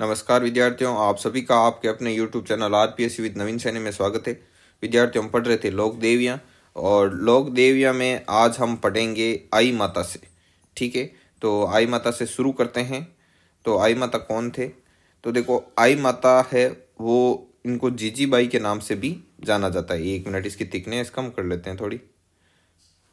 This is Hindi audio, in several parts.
नमस्कार विद्यार्थियों आप सभी का आपके अपने YouTube channel R P S C with Naveen Saini में स्वागत है विद्यार्थियों हम पढ़ रहे थे लोक देवियाँ और लोक देवियाँ में आज हम पढ़ेंगे आई माता से ठीक है तो आई माता से शुरू करते हैं तो आई माता कौन थे तो देखो आई माता है वो इनको जीजी बाई के नाम से भी जाना जाता है एक मिनट इसकी थिकनेस कम कर लेते हैं थोड़ी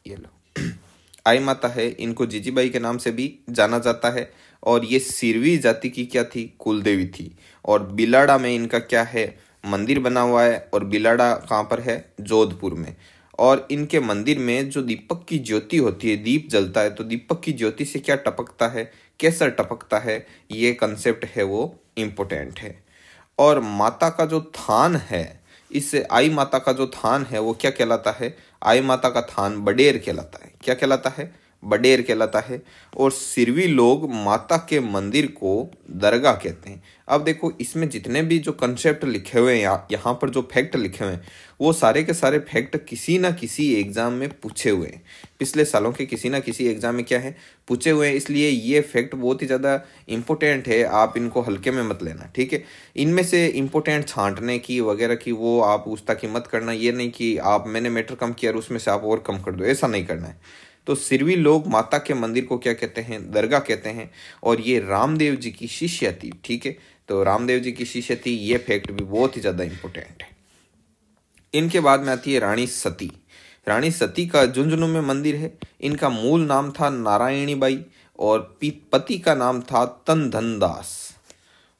ये लो आई माता है इनको जीजी बाई के नाम से भी जाना जाता है और ये सिरवी जाति की क्या थी कुलदेवी थी और बिलाड़ा में इनका क्या है मंदिर बना हुआ है और बिलाड़ा कहाँ पर है जोधपुर में और इनके मंदिर में जो दीपक की ज्योति होती है दीप जलता है तो दीपक की ज्योति से क्या टपकता है कैसा टपकता है ये कंसेप्ट है वो इम्पोर्टेंट है और माता का जो थान है इस आई माता का जो थान है वो क्या कहलाता है आई माता का थान बडेर कहलाता है क्या कहलाता है बडेर कहलाता है और सिरवी लोग माता के मंदिर को दरगाह कहते हैं अब देखो इसमें जितने भी जो कंसेप्ट लिखे हुए हैं यहाँ पर जो फैक्ट लिखे हुए हैं वो सारे के सारे फैक्ट किसी ना किसी एग्ज़ाम में पूछे हुए हैं पिछले सालों के किसी ना किसी एग्ज़ाम में क्या है पूछे हुए हैं इसलिए ये फैक्ट बहुत ही ज़्यादा इम्पोर्टेंट है आप इनको हल्के में मत लेना ठीक है इनमें से इम्पोर्टेंट छांटने की वगैरह की वो आप उस तक मत करना ये नहीं कि आप मैंने मैटर कम किया और उसमें से आप और कम कर दो ऐसा नहीं करना है तो सिरवी लोग माता के मंदिर को क्या कहते हैं दरगाह कहते हैं और ये रामदेव जी की शिष्य थी ठीक है तो रामदेव जी की शिष्य थी ये फैक्ट भी बहुत ही ज़्यादा इंपॉर्टेंट है इनके बाद में आती है रानी सती रानी सती का झुंझुनू में मंदिर है इनका मूल नाम था नारायणी बाई और पति का नाम था तन धनदास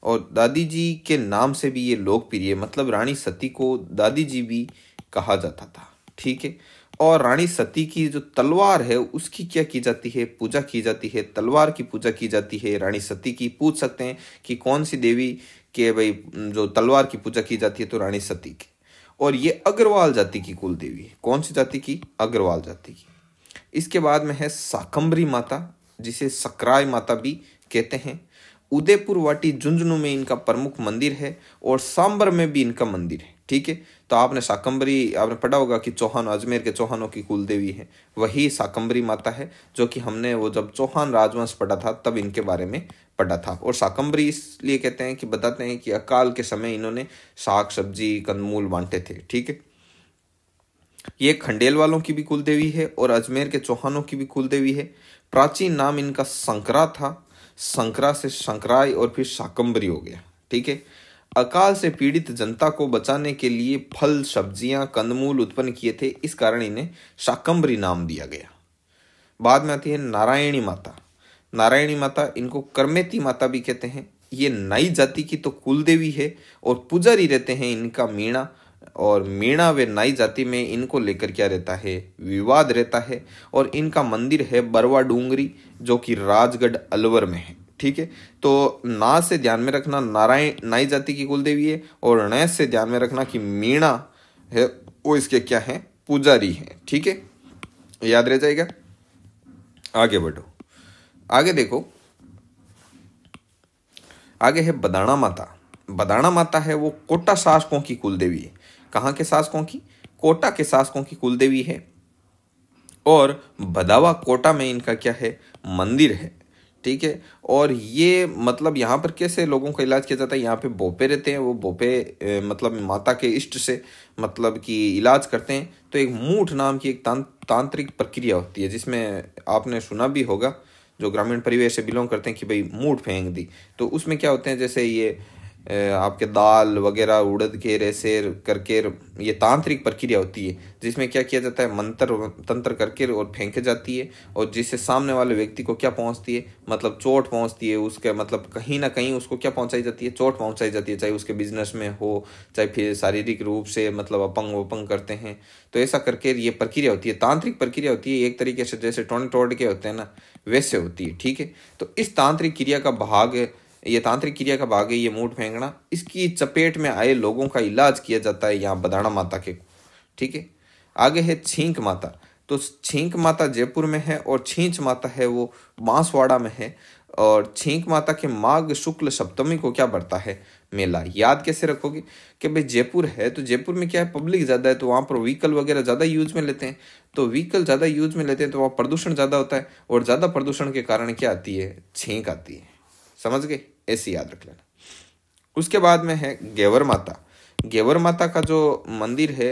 और दादी जी के नाम से भी ये लोकप्रिय मतलब रानी सती को दादी जी भी कहा जाता था ठीक है और रानी सती की जो तलवार है उसकी क्या की जाती है पूजा की जाती है तलवार की पूजा की जाती है रानी सती की पूछ सकते हैं कि कौन सी देवी के भाई जो तलवार की पूजा की जाती है तो रानी सती की और ये अग्रवाल जाति की कुल देवी है कौन सी जाति की अग्रवाल जाति की इसके बाद में है साकम्बरी माता जिसे सकराय माता भी कहते हैं उदयपुर वाटी झुंझुनू में इनका प्रमुख मंदिर है और सांबर में भी इनका मंदिर है ठीक है तो आपने साकंबरी आपने पढ़ा होगा कि चौहान अजमेर के चौहानों की कुलदेवी है वही साकंबरी माता है जो कि हमने वो जब चौहान राजवंश पढ़ा था तब इनके बारे में पढ़ा था और साकंबरी इसलिए कहते हैं कि बताते हैं कि अकाल के समय इन्होंने साग सब्जी कंदमूल बांटे थे ठीक है ये खंडेल वालों की भी कुलदेवी है और अजमेर के चौहानों की भी कुलदेवी है प्राचीन नाम इनका संकरा था संकरा से संकराय और फिर साकंबरी हो गया ठीक है अकाल से पीड़ित जनता को बचाने के लिए फल सब्जियां कंदमूल उत्पन्न किए थे इस कारण इन्हें शाकंबरी नाम दिया गया बाद में आती है नारायणी माता नारायणी माता इनको कर्मेती माता भी कहते हैं ये नई जाति की तो कुलदेवी है और पुजारी रहते हैं इनका मीणा और मीणा वे नाई जाति में इनको लेकर क्या रहता है विवाद रहता है और इनका मंदिर है बरवा डूंगरी जो कि राजगढ़ अलवर में है ठीक है तो ना से ध्यान में रखना नारायण नाई जाति की कुलदेवी है और णय से ध्यान में रखना कि मीणा है वो इसके क्या है पुजारी है ठीक है याद रह जाएगा आगे बढ़ो आगे देखो आगे है बदाना माता बदाना माता है वो कोटा शासकों की कुलदेवी है कहाँ के शासकों की कोटा के शासकों की कुलदेवी है और बदावा कोटा में इनका क्या है मंदिर है ठीक है और ये मतलब यहाँ पर कैसे लोगों का इलाज किया जाता है यहाँ पे बोपे रहते हैं वो बोपे मतलब माता के इष्ट से मतलब कि इलाज करते हैं तो एक मूठ नाम की एक तां, तांत्रिक प्रक्रिया होती है जिसमें आपने सुना भी होगा जो ग्रामीण परिवेश से बिलोंग करते हैं कि भाई मूठ फेंक दी तो उसमें क्या होते हैं जैसे ये आपके दाल वगैरह उड़द के रेसे करके ये तांत्रिक प्रक्रिया होती है जिसमें क्या किया जाता है मंत्र तंत्र करके और फेंके जाती है और जिससे सामने वाले व्यक्ति को क्या पहुंचती है मतलब चोट पहुंचती है उसके मतलब कहीं ना कहीं उसको क्या पहुंचाई जाती है चोट पहुंचाई जाती है चाहे उसके बिजनेस में हो चाहे फिर शारीरिक रूप से मतलब अपंग वपंग करते हैं तो ऐसा करके ये प्रक्रिया होती है तांत्रिक प्रक्रिया होती है एक तरीके से जैसे टोन टोड़ के होते हैं ना वैसे होती है ठीक है तो इस तांत्रिक क्रिया का भाग ये तांत्रिक क्रिया का भाग है ये मूठ फेंकना इसकी चपेट में आए लोगों का इलाज किया जाता है यहाँ बदाना माता के ठीक है आगे है छींक माता तो छींक माता जयपुर में है और छींच माता है वो बांसवाड़ा में है और छींक माता के माघ शुक्ल सप्तमी को क्या बढ़ता है मेला याद कैसे रखोगे कि भाई जयपुर है तो जयपुर में क्या है पब्लिक ज़्यादा है तो वहाँ पर व्हीकल वगैरह ज़्यादा यूज में लेते हैं तो व्हीकल ज़्यादा यूज में लेते हैं तो वहाँ प्रदूषण ज़्यादा होता है और ज़्यादा प्रदूषण के कारण क्या आती है छींक आती है समझ गए ऐसे याद रख लेना उसके बाद में है गेवर माता गेवर माता का जो मंदिर है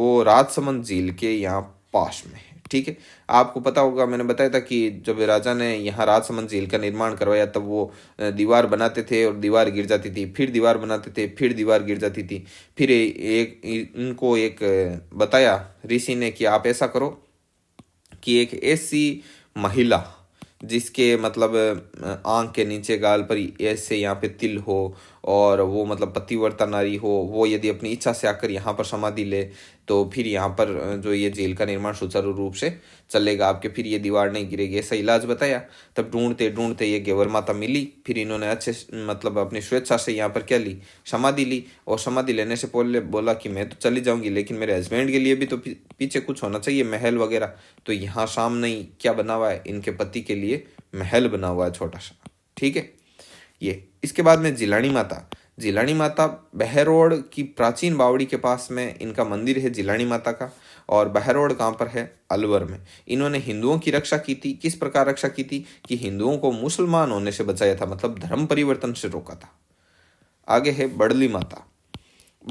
वो राजसमंद झील के यहाँ पास में है ठीक है आपको पता होगा मैंने बताया था कि जब राजा ने यहाँ राजसमंद झील का निर्माण करवाया तब वो दीवार बनाते थे और दीवार गिर जाती थी फिर दीवार बनाते थे फिर दीवार गिर जाती थी फिर एक इनको एक बताया ऋषि ने कि आप ऐसा करो कि एक ऐसी महिला जिसके मतलब आँख के नीचे गाल पर ऐसे यहाँ पे तिल हो और वो मतलब पतिवर्ता नारी हो वो यदि अपनी इच्छा से आकर यहाँ पर समाधि ले तो फिर यहाँ पर जो ये जेल का निर्माण सुचारू रूप से चलेगा आपके फिर ये दीवार नहीं गिरेगी ऐसा इलाज बताया तब ढूंढते ढूंढते ये गेवर माता मिली फिर इन्होंने अच्छे मतलब अपनी स्वेच्छा से यहाँ पर क्या ली समाधि ली और समाधि लेने से पहले बोला कि मैं तो चली जाऊंगी लेकिन मेरे हस्बैंड के लिए भी तो पीछे कुछ होना चाहिए महल वगैरह तो यहाँ सामने नहीं क्या बना हुआ है इनके पति के लिए महल बना हुआ है छोटा सा ठीक है ये इसके बाद में जिलानी माता जिलानी माता बहरोड की प्राचीन बावड़ी के पास में इनका मंदिर है जिलानी माता का और बहरोड कहाँ पर है अलवर में इन्होंने हिंदुओं की रक्षा की थी किस प्रकार रक्षा की थी कि हिंदुओं को मुसलमान होने से बचाया था मतलब धर्म परिवर्तन से रोका था आगे है बड़ली माता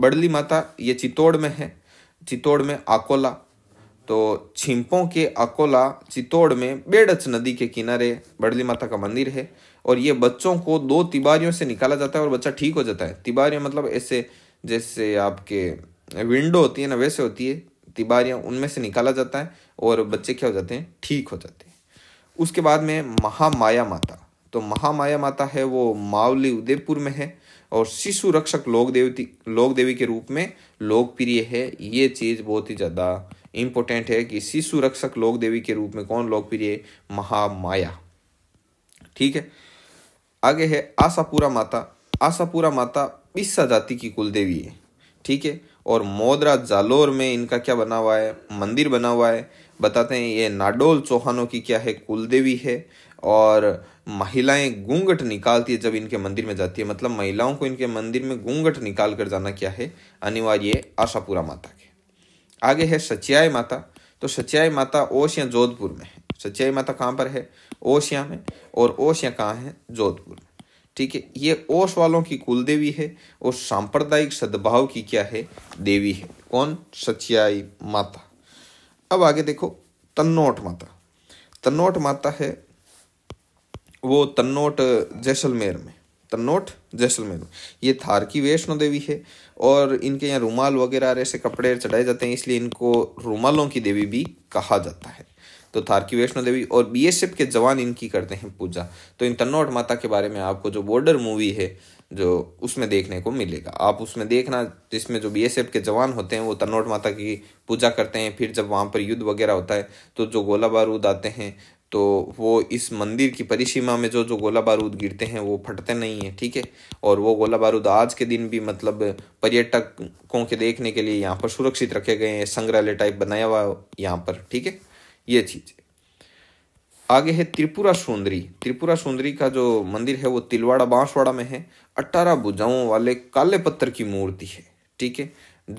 बड़ली माता ये चित्तौड़ में है चित्तौड़ में आकोला तो छिम्पों के अकोला चित्तौड़ में बेड़च नदी के किनारे बड़ली माता का मंदिर है और ये बच्चों को दो तिबारियों से निकाला जाता है और बच्चा ठीक हो जाता है तिबारियाँ मतलब ऐसे जैसे आपके विंडो होती है ना वैसे होती है तिबारियाँ उनमें से निकाला जाता है और बच्चे क्या हो जाते हैं ठीक हो जाते हैं उसके बाद में महामाया माता तो महामाया माता है वो मावली उदयपुर में है और शिशु रक्षक लोक देवती लोक देवी के रूप में लोकप्रिय है ये चीज़ बहुत ही ज़्यादा इम्पोर्टेंट है कि शिशु रक्षक लोक देवी के रूप में कौन लोकप्रिय महामाया ठीक है आगे है आशापुरा माता आशापुरा माता बिस्सा जाति की कुल देवी है ठीक है और मोदरा जालोर में इनका क्या बना हुआ है मंदिर बना हुआ है बताते हैं ये नाडोल चौहानों की क्या है कुलदेवी है और महिलाएं घूंघट निकालती है जब इनके मंदिर में जाती है मतलब महिलाओं को इनके मंदिर में घूंघट निकाल कर जाना क्या है अनिवार्य आशापुरा माता के आगे है सच्याई माता तो सच्याई माता ओशिया जोधपुर में है सच्याई माता कहाँ पर है ओशिया में और ओशिया कहाँ है जोधपुर में ठीक है ये ओश वालों की कुल देवी है और सांप्रदायिक सद्भाव की क्या है देवी है कौन सच्याई माता अब आगे देखो तन्नोट माता तन्नोट माता है वो तन्नोट जैसलमेर में तन्नोट जैसलमेर में ये थार की वैष्णो देवी है और इनके यहाँ रुमाल वगैरह ऐसे कपड़े चढ़ाए जाते हैं इसलिए इनको रुमालों की देवी भी कहा जाता है तो थार की वैष्णो देवी और बीएसएफ के जवान इनकी करते हैं पूजा तो इन तन्नौट माता के बारे में आपको जो बॉर्डर मूवी है जो उसमें देखने को मिलेगा आप उसमें देखना जिसमें जो बीएसएफ के जवान होते हैं वो तन्नौट माता की पूजा करते हैं फिर जब वहाँ पर युद्ध वगैरह होता है तो जो गोला बारूद आते हैं तो वो इस मंदिर की परिसीमा में जो जो गोला बारूद गिरते हैं वो फटते नहीं हैं ठीक है और वो गोला बारूद आज के दिन भी मतलब पर्यटकों के देखने के लिए यहाँ पर सुरक्षित रखे गए हैं संग्रहालय टाइप बनाया हुआ यहाँ पर ठीक है ये चीज़ आगे है त्रिपुरा सुंदरी त्रिपुरा सुंदरी का जो मंदिर है वो तिलवाड़ा बांसवाड़ा में है अट्ठारह भुजाओं वाले काले पत्थर की मूर्ति है ठीक है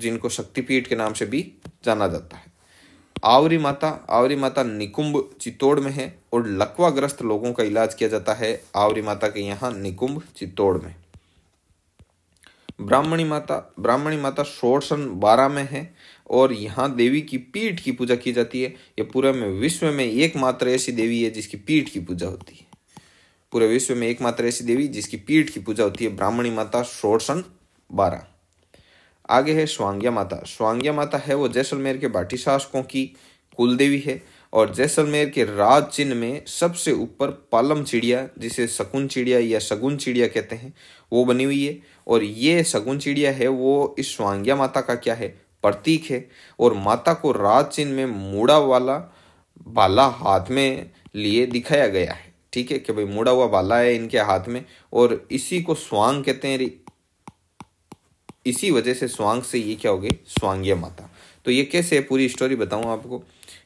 जिनको शक्तिपीठ के नाम से भी जाना जाता है आवरी माता आवरी माता निकुंभ चित्तौड़ में है और लकवाग्रस्त लोगों का इलाज किया जाता है आवरी माता के यहाँ निकुंभ चित्तौड़ में ब्राह्मणी माता ब्राह्मणी माता षोड़शन बारह में है और यहाँ देवी की पीठ की पूजा की जाती है ये पूरे में विश्व में एकमात्र ऐसी देवी है जिसकी पीठ की पूजा होती है पूरे विश्व में एकमात्र ऐसी देवी जिसकी पीठ की पूजा होती है ब्राह्मणी माता षोड़शन बारह आगे है स्वांग्या माता स्वांग्या माता है वो जैसलमेर के बाटी शासकों की कुलदेवी है और जैसलमेर के राज चिन्ह में सबसे ऊपर पालम चिड़िया जिसे शकुन चिड़िया या शगुन चिड़िया कहते हैं वो बनी हुई है और ये शगुन चिड़िया है वो इस स्वांग्या माता का क्या है प्रतीक है और माता को राज चिन्ह में मुड़ा वाला बाला हाथ में लिए दिखाया गया है ठीक है कि भाई मुड़ा हुआ बाला है इनके हाथ में और इसी को स्वांग कहते हैं इसी वजह से स्वांग से ये क्या हो गई स्वांगीय माता तो ये कैसे पूरी स्टोरी बताऊँ आपको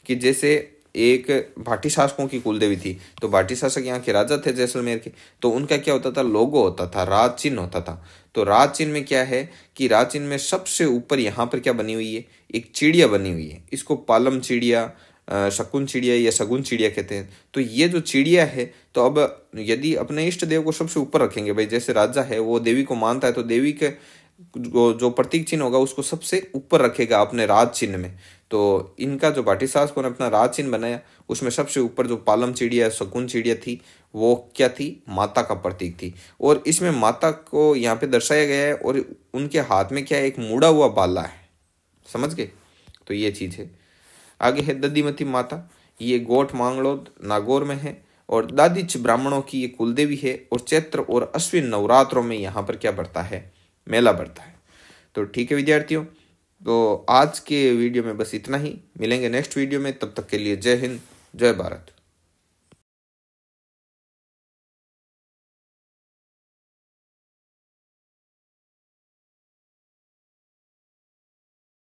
कि जैसे एक भाटी शासकों की कुलदेवी थी तो भाटी शासक यहाँ के राजा थे जैसलमेर के तो उनका क्या होता था लोगो होता था राज चिन्ह होता था तो राज चिन्ह में क्या है कि राज चिन्ह में सबसे ऊपर यहाँ पर क्या बनी हुई है एक चिड़िया बनी हुई है इसको पालम चिड़िया शकुन चिड़िया या शगुन चिड़िया कहते हैं तो ये जो चिड़िया है तो अब यदि अपने इष्ट देव को सबसे ऊपर रखेंगे भाई जैसे राजा है वो देवी को मानता है तो देवी के जो प्रतीक चिन्ह होगा उसको सबसे ऊपर रखेगा अपने राज चिन्ह में तो इनका जो भाटीसास को ने अपना राज चिन्ह बनाया उसमें सबसे ऊपर जो पालम चिड़िया शकुन चिड़िया थी वो क्या थी माता का प्रतीक थी और इसमें माता को यहाँ पे दर्शाया गया है और उनके हाथ में क्या है एक मुड़ा हुआ बाला है समझ गए तो ये चीज़ है आगे है ददीमती माता ये गोठ मांगलोद नागौर में है और दादीच ब्राह्मणों की ये कुलदेवी है और चैत्र और अश्विन नवरात्रों में यहाँ पर क्या बढ़ता है मेला भरता है तो ठीक है विद्यार्थियों तो आज के वीडियो में बस इतना ही मिलेंगे नेक्स्ट वीडियो में तब तक के लिए जय हिंद जय भारत